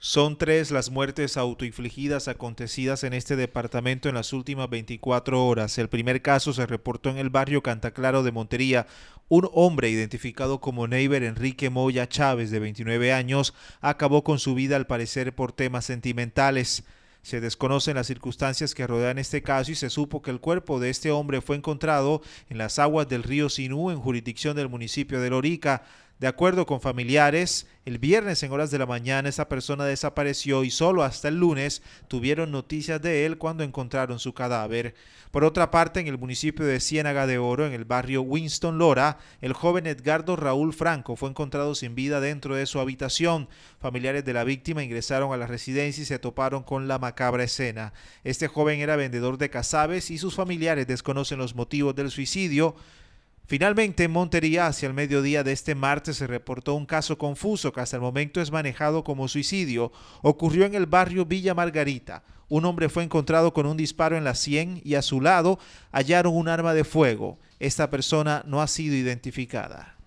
Son tres las muertes autoinfligidas acontecidas en este departamento en las últimas 24 horas. El primer caso se reportó en el barrio Cantaclaro de Montería. Un hombre identificado como Neighbor Enrique Moya Chávez, de 29 años, acabó con su vida al parecer por temas sentimentales. Se desconocen las circunstancias que rodean este caso y se supo que el cuerpo de este hombre fue encontrado en las aguas del río Sinú en jurisdicción del municipio de Lorica. De acuerdo con familiares, el viernes en horas de la mañana esa persona desapareció y solo hasta el lunes tuvieron noticias de él cuando encontraron su cadáver. Por otra parte, en el municipio de Ciénaga de Oro, en el barrio Winston Lora, el joven Edgardo Raúl Franco fue encontrado sin vida dentro de su habitación. Familiares de la víctima ingresaron a la residencia y se toparon con la macabra escena. Este joven era vendedor de casabes y sus familiares desconocen los motivos del suicidio. Finalmente, en Montería, hacia el mediodía de este martes, se reportó un caso confuso que hasta el momento es manejado como suicidio. Ocurrió en el barrio Villa Margarita. Un hombre fue encontrado con un disparo en la sien y a su lado hallaron un arma de fuego. Esta persona no ha sido identificada.